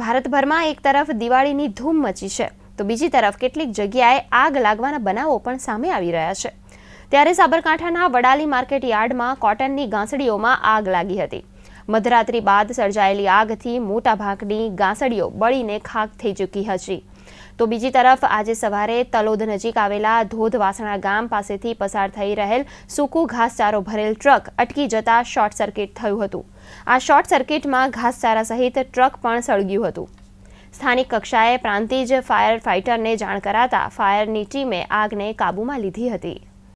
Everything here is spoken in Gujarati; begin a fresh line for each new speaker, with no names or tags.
ભારતભરમાં એક તરફ દિવાળીની ધૂમ મચી છે તો બીજી તરફ કેટલીક જગ્યાએ આગ લાગવાના બનાવો પણ સામે આવી રહ્યા છે ત્યારે સાબરકાંઠાના વડાલી માર્કેટ યાર્ડમાં કોટનની ગાંસડીઓમાં આગ લાગી હતી મધરાત્રિ બાદ સર્જાયેલી આગથી મોટા ભાગની ગાંસડીઓ બળીને ખાક થઈ ચૂકી હતી તો બીજી તરફ આજે સવારે તલોદ નજીક આવેલા ધોધવાસણા ગામ પાસેથી પસાર થઈ રહેલ સૂકું ઘાસચારો ભરેલ ટ્રક અટકી જતા શોર્ટ સર્કિટ થયું હતું આ શોર્ટ સર્કિટમાં ઘાસચારા સહિત ટ્રક પણ સળગ્યું હતું સ્થાનિક કક્ષાએ પ્રાંતિજ ફાયર ફાઇટરને જાણ કરાતા ફાયરની ટીમે આગને કાબૂમાં લીધી હતી